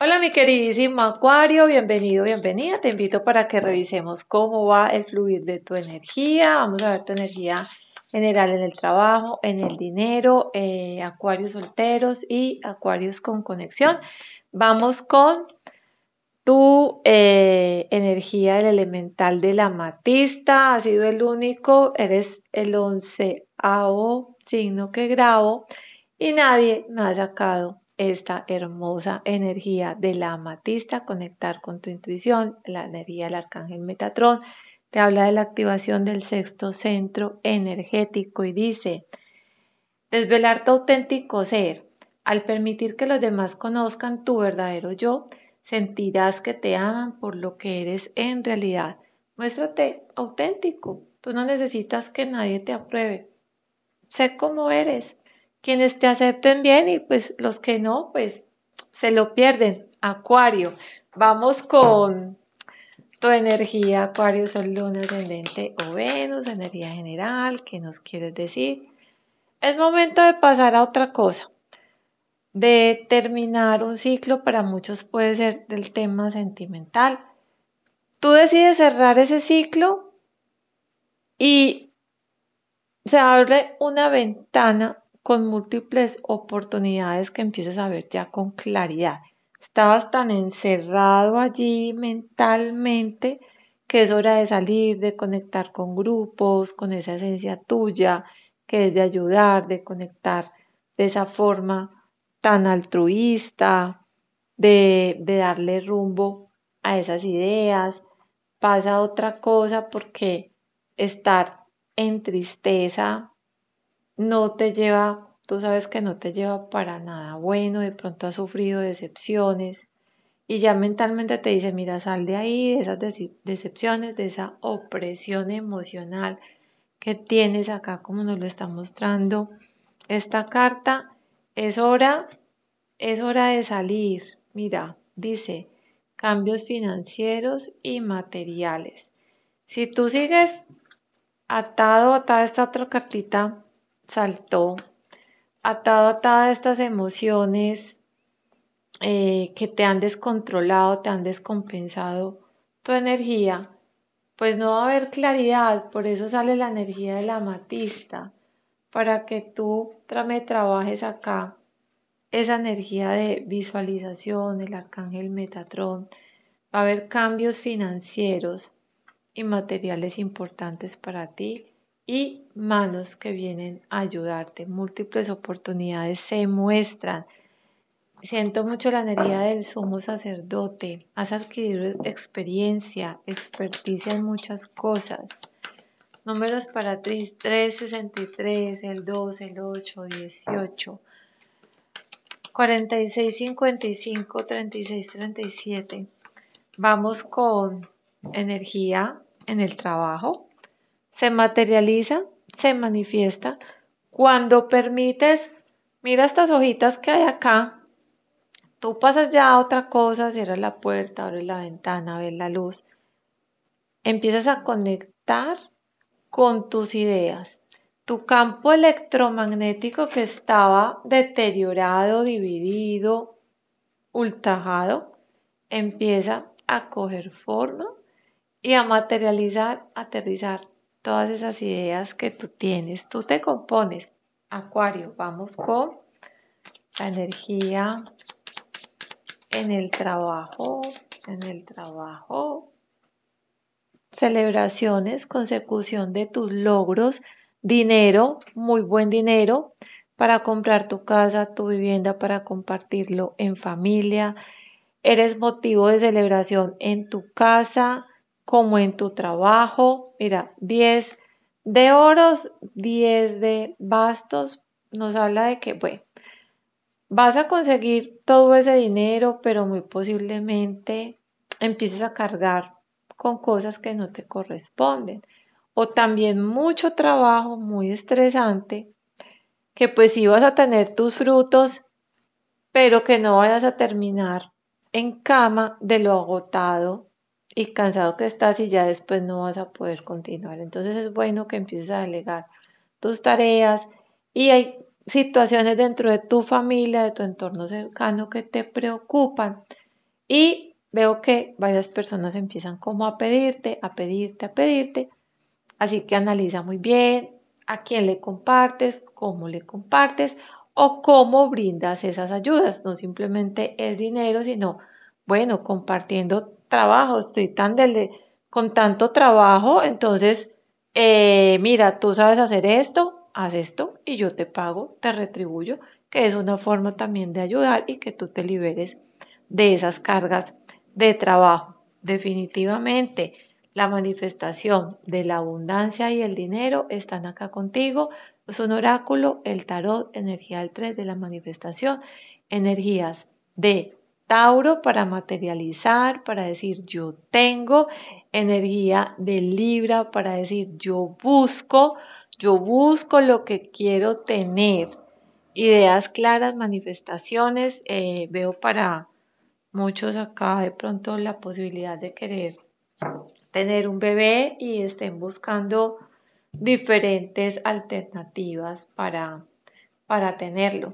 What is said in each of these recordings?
Hola mi queridísimo Acuario, bienvenido, bienvenida. Te invito para que revisemos cómo va el fluir de tu energía. Vamos a ver tu energía general en el trabajo, en el dinero, eh, acuarios solteros y acuarios con conexión. Vamos con tu eh, energía del elemental de la matista. Ha sido el único, eres el o, signo que grabo y nadie me ha sacado esta hermosa energía de la amatista, conectar con tu intuición, la energía del arcángel Metatrón. Te habla de la activación del sexto centro energético y dice, desvelar tu auténtico ser. Al permitir que los demás conozcan tu verdadero yo, sentirás que te aman por lo que eres en realidad. Muéstrate auténtico. Tú no necesitas que nadie te apruebe. Sé cómo eres quienes te acepten bien y pues los que no, pues se lo pierden. Acuario, vamos con tu energía, Acuario, Sol, Luna, Ascendente o Venus, energía general, ¿qué nos quieres decir? Es momento de pasar a otra cosa, de terminar un ciclo, para muchos puede ser del tema sentimental. Tú decides cerrar ese ciclo y se abre una ventana con múltiples oportunidades que empieces a ver ya con claridad. Estabas tan encerrado allí mentalmente que es hora de salir, de conectar con grupos, con esa esencia tuya, que es de ayudar, de conectar de esa forma tan altruista, de, de darle rumbo a esas ideas. Pasa otra cosa porque estar en tristeza no te lleva, tú sabes que no te lleva para nada bueno, de pronto has sufrido decepciones y ya mentalmente te dice, mira, sal de ahí, de esas decepciones, de esa opresión emocional que tienes acá, como nos lo está mostrando esta carta, es hora, es hora de salir. Mira, dice, cambios financieros y materiales. Si tú sigues atado, atada esta otra cartita, saltó, atado, a todas estas emociones eh, que te han descontrolado, te han descompensado tu energía, pues no va a haber claridad, por eso sale la energía de la amatista, para que tú me trabajes acá esa energía de visualización, el arcángel Metatrón, va a haber cambios financieros y materiales importantes para ti, y manos que vienen a ayudarte. Múltiples oportunidades se muestran. Siento mucho la energía del sumo sacerdote. Has adquirido experiencia, experticia en muchas cosas. Números para 3, 63, el 2, el 8, 18. 46, 55, 36, 37. Vamos con energía en el trabajo, se materializa, se manifiesta cuando permites, mira estas hojitas que hay acá, tú pasas ya a otra cosa, cierras la puerta, abres la ventana, ves la luz, empiezas a conectar con tus ideas. Tu campo electromagnético que estaba deteriorado, dividido, ultrajado, empieza a coger forma y a materializar, aterrizar todas esas ideas que tú tienes. Tú te compones. Acuario, vamos con la energía en el trabajo, en el trabajo. Celebraciones, consecución de tus logros, dinero, muy buen dinero para comprar tu casa, tu vivienda, para compartirlo en familia. Eres motivo de celebración en tu casa, como en tu trabajo. Mira, 10 de oros, 10 de bastos. Nos habla de que, bueno, vas a conseguir todo ese dinero, pero muy posiblemente empieces a cargar con cosas que no te corresponden. O también mucho trabajo, muy estresante, que pues sí vas a tener tus frutos, pero que no vayas a terminar en cama de lo agotado y cansado que estás y ya después no vas a poder continuar. Entonces es bueno que empieces a delegar tus tareas y hay situaciones dentro de tu familia, de tu entorno cercano que te preocupan y veo que varias personas empiezan como a pedirte, a pedirte, a pedirte. Así que analiza muy bien a quién le compartes, cómo le compartes o cómo brindas esas ayudas. No simplemente el dinero, sino, bueno, compartiendo trabajo, estoy tan con tanto trabajo, entonces, eh, mira, tú sabes hacer esto, haz esto y yo te pago, te retribuyo, que es una forma también de ayudar y que tú te liberes de esas cargas de trabajo. Definitivamente, la manifestación de la abundancia y el dinero están acá contigo. Es un oráculo, el tarot, energía del 3 de la manifestación, energías de Tauro para materializar, para decir yo tengo, energía de Libra para decir yo busco, yo busco lo que quiero tener. Ideas claras, manifestaciones, eh, veo para muchos acá de pronto la posibilidad de querer tener un bebé y estén buscando diferentes alternativas para, para tenerlo.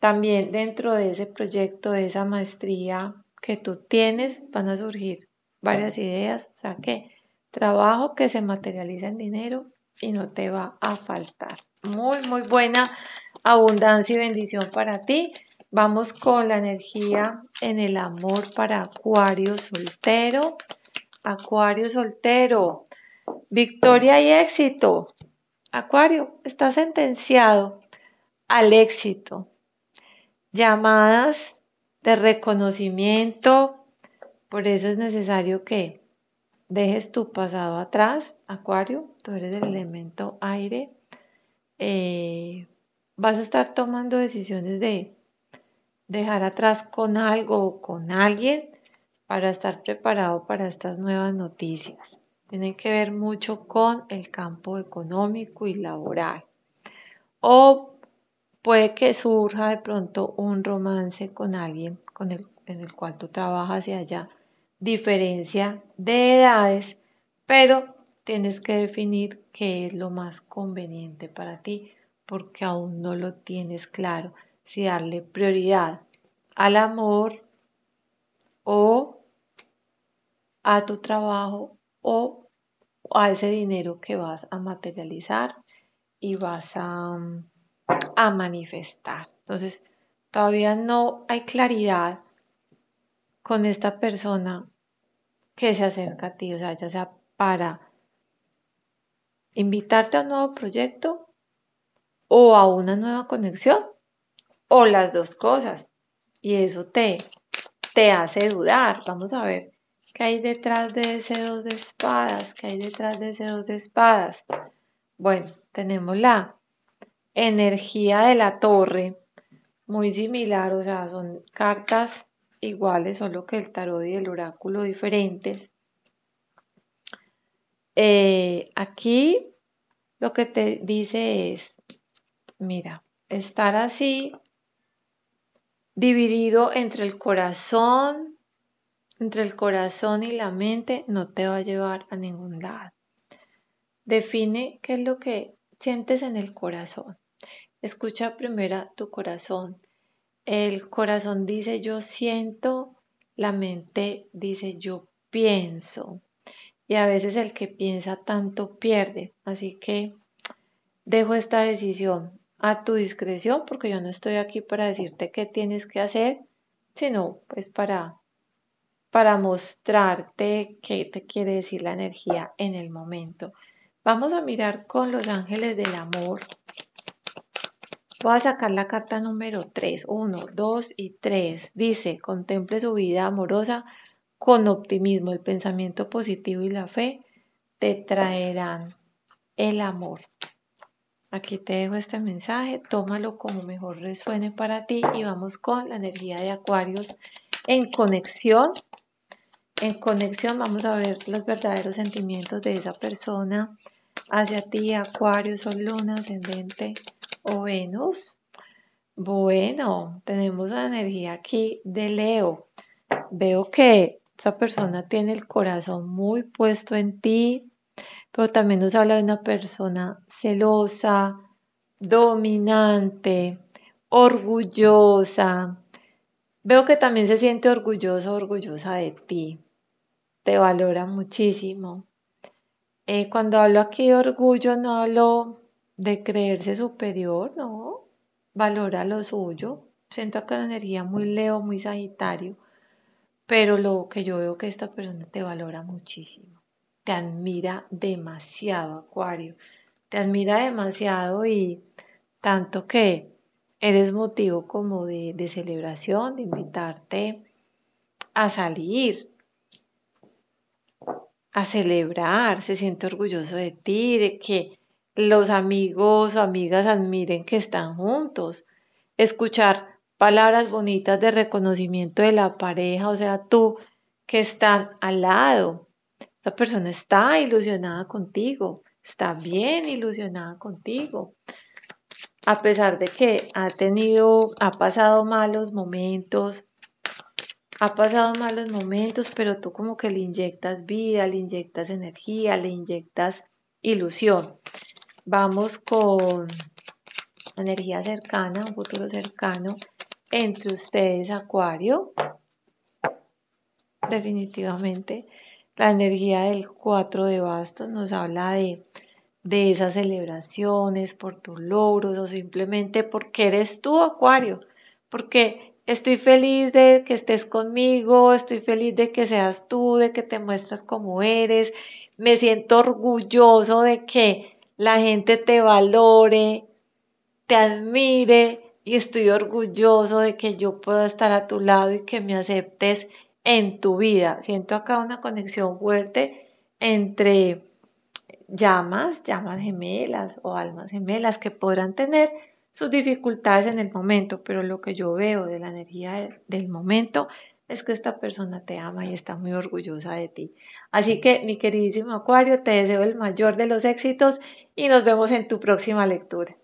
También dentro de ese proyecto, de esa maestría que tú tienes, van a surgir varias ideas, o sea que trabajo que se materializa en dinero y no te va a faltar. Muy, muy buena abundancia y bendición para ti. Vamos con la energía en el amor para Acuario soltero. Acuario soltero. Victoria y éxito. Acuario, está sentenciado al éxito llamadas de reconocimiento. Por eso es necesario que dejes tu pasado atrás, Acuario, tú eres el elemento aire. Eh, vas a estar tomando decisiones de dejar atrás con algo o con alguien para estar preparado para estas nuevas noticias. Tienen que ver mucho con el campo económico y laboral. O puede que surja de pronto un romance con alguien con el, en el cual tú trabajas y allá diferencia de edades, pero tienes que definir qué es lo más conveniente para ti porque aún no lo tienes claro si darle prioridad al amor o a tu trabajo o a ese dinero que vas a materializar y vas a, mm, a manifestar. Entonces, todavía no hay claridad con esta persona que se acerca a ti, o sea, ya sea para invitarte a un nuevo proyecto o a una nueva conexión o las dos cosas. Y eso te, te hace dudar. Vamos a ver qué hay detrás de ese dos de espadas, qué hay detrás de ese dos de espadas. Bueno, tenemos la energía de la torre, muy similar, o sea, son cartas iguales, solo que el tarot y el oráculo diferentes. Eh, aquí lo que te dice es, mira, estar así, dividido entre el corazón, entre el corazón y la mente, no te va a llevar a ningún lado. Define qué es lo que sientes en el corazón. Escucha primero tu corazón. El corazón dice yo siento, la mente dice yo pienso. Y a veces el que piensa tanto pierde. Así que dejo esta decisión a tu discreción porque yo no estoy aquí para decirte qué tienes que hacer, sino pues para para mostrarte qué te quiere decir la energía en el momento. Vamos a mirar con los ángeles del amor Voy a sacar la carta número 3, 1, 2 y 3. Dice, contemple su vida amorosa con optimismo. El pensamiento positivo y la fe te traerán el amor. Aquí te dejo este mensaje, tómalo como mejor resuene para ti y vamos con la energía de Acuarios en conexión. En conexión vamos a ver los verdaderos sentimientos de esa persona hacia ti, Acuario, Sol, Luna, Ascendente, o Venus. Bueno, tenemos la energía aquí de Leo. Veo que esa persona tiene el corazón muy puesto en ti, pero también nos habla de una persona celosa, dominante, orgullosa. Veo que también se siente orgulloso, orgullosa de ti. Te valora muchísimo. Eh, cuando hablo aquí de orgullo, no hablo de creerse superior, ¿no? Valora lo suyo. Siento acá una energía muy leo, muy sagitario, pero lo que yo veo que esta persona te valora muchísimo. Te admira demasiado, Acuario. Te admira demasiado y tanto que eres motivo como de, de celebración, de invitarte a salir, a celebrar, se siente orgulloso de ti, de que los amigos o amigas admiren que están juntos. Escuchar palabras bonitas de reconocimiento de la pareja, o sea, tú que están al lado. Esa persona está ilusionada contigo, está bien ilusionada contigo. A pesar de que ha tenido, ha pasado malos momentos, ha pasado malos momentos, pero tú como que le inyectas vida, le inyectas energía, le inyectas ilusión. Vamos con energía cercana, un futuro cercano entre ustedes, Acuario. Definitivamente, la energía del 4 de bastos nos habla de, de esas celebraciones por tus logros o simplemente porque eres tú, Acuario, porque estoy feliz de que estés conmigo, estoy feliz de que seas tú, de que te muestras como eres, me siento orgulloso de que la gente te valore, te admire y estoy orgulloso de que yo pueda estar a tu lado y que me aceptes en tu vida. Siento acá una conexión fuerte entre llamas, llamas gemelas o almas gemelas que podrán tener sus dificultades en el momento, pero lo que yo veo de la energía del momento es que esta persona te ama y está muy orgullosa de ti. Así que mi queridísimo Acuario, te deseo el mayor de los éxitos y nos vemos en tu próxima lectura.